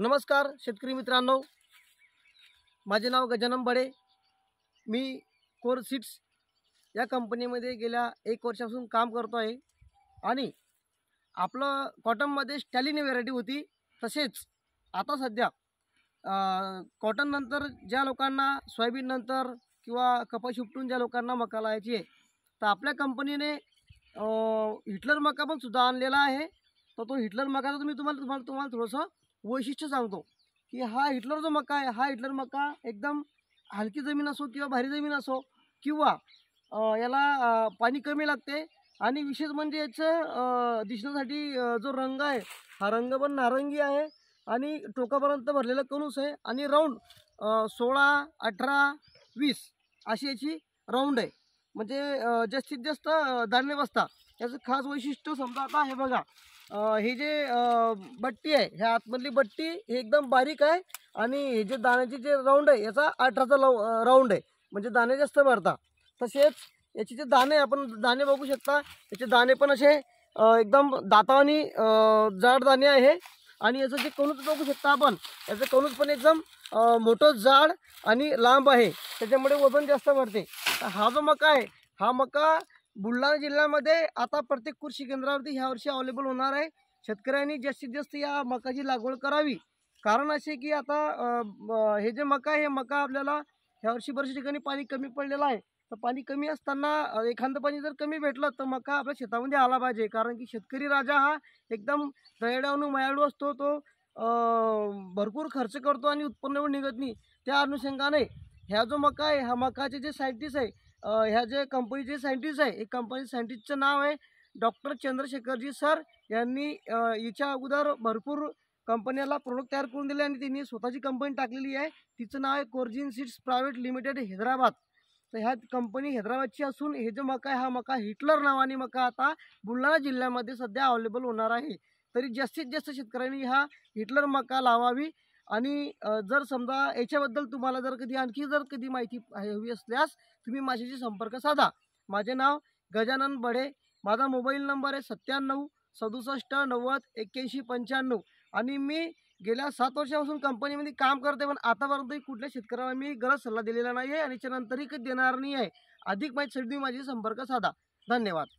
नमस्कार शेतकरी मित्रांनो माझे नाव गजानन बडे मी कोर सीट्स या कंपनीमध्ये गेल्या एक वर्षापासून काम करतो आहे आणि आपलं कॉटनमध्ये स्टॅलिन व्हेरायटी होती तसेच आता सध्या कॉटननंतर ज्या लोकांना सोयाबीननंतर किंवा कपा शिपटून ज्या लोकांना मका लावायची आहे तर आपल्या कंपनीने हिटलर मका पण सुद्धा आणलेला आहे तर तो हिटलर मकाचा तुम्ही तुम्हाला तुम्हाला तुम्हाला थोडंसं वैशिष्ट्य सांगतो की हा हिटलर जो मका आहे हा हिटलर मका एकदम हलकी जमीन असो किंवा भारी जमीन असो किंवा याला पाणी कमी लागते आणि विशेष म्हणजे याचं दिसण्यासाठी जो रंग आहे हा रंग पण नारंगी आहे आणि टोकापर्यंत भरलेला कणूस आहे आणि राऊंड सोळा अठरा वीस अशी याची राऊंड आहे म्हणजे जास्तीत जास्त धान्य बसता याचं खास वैशिष्ट्य समजा आता हे बघा ही जे बट्टी आहे ह्या आतमधली बट्टी ही एकदम बारीक आहे आणि हे जे दाण्याचे जे राऊंड आहे याचा अठराचा लव राऊंड आहे म्हणजे दाणे जास्त भरता तसेच याचे जे दाणे आपण दाणे बघू शकता याचे दाणे पण असे एकदम दातावानी जाड दाणे आहे आणि याचं जे कणूच बघू शकता आपण याचं कणूच पण एकदम मोठं जाड आणि लांब आहे त्याच्यामुळे वजन जास्त भरते हा जो मका आहे हा मका बुलढाणा जिल्ह्यामध्ये आता प्रत्येक कृषी केंद्रावरती ह्या वर्षी अवेलेबल होणार आहे शेतकऱ्यांनी जास्तीत जास्त या मकाची लागवड करावी कारण असे की आता हे जे मका आहे हे मका आपल्याला ह्या वर्षी बऱ्याच ठिकाणी पाणी कमी पडलेलं आहे तर पाणी कमी असताना एखादं पाणी जर कमी भेटलं तर मका आपल्या शेतामध्ये आला पाहिजे कारण की शेतकरी राजा हा एकदम दयाडावणू मयाळू असतो तो भरपूर खर्च करतो आणि उत्पन्न निघत नाही त्या अनुषंगाने ह्या जो मका आहे हा मकाचे जे सायंटिस्ट आहे ह्या जे कंपनीचे सायंटिस्ट आहे एक कंपनी सायंटिस्टचं नाव आहे डॉक्टर चंद्रशेखरजी सर यांनी हिच्या अगोदर भरपूर कंपन्याला प्रोडक्ट तयार करून दिले आणि त्यांनी स्वतःची कंपनी टाकलेली आहे तिचं नाव आहे कोर्जिन सीड्स प्रायव्हेट लिमिटेड हैदराबाद तर ह्या कंपनी हैदराबादची असून हे जो मका आहे हा मका हिटलर नावाने मका आता बुलढाणा जिल्ह्यामध्ये सध्या अवेलेबल होणार आहे तरी जास्तीत जास्त शेतकऱ्यांनी हा हिटलर मका लावावी आणि जर समजा याच्याबद्दल तुम्हाला जर कधी आणखी जर कधी माहिती हवी असल्यास तुम्ही माझ्याशी संपर्क साधा माझे नाव गजानन बडे माझा मोबाईल नंबर आहे सत्त्याण्णव सदुसष्ट नव्वद एक्क्याऐंशी पंच्याण्णव आणि मी गेल्या सात वर्षापासून कंपनीमध्ये काम करते पण आतापर्यंतही कुठल्या शेतकऱ्याला मी गलत सल्ला दिलेला नाही आहे आणि याच्यानंतरही कधी देणार नाही आहे अधिक माहितीसाठी तुम्ही माझी संपर्क साधा धन्यवाद